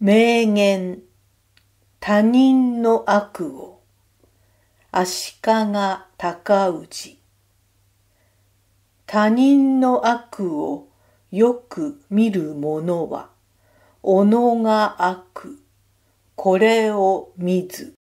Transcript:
名言他人の悪を足利尊氏他人の悪をよく見る者は己が悪これを見ず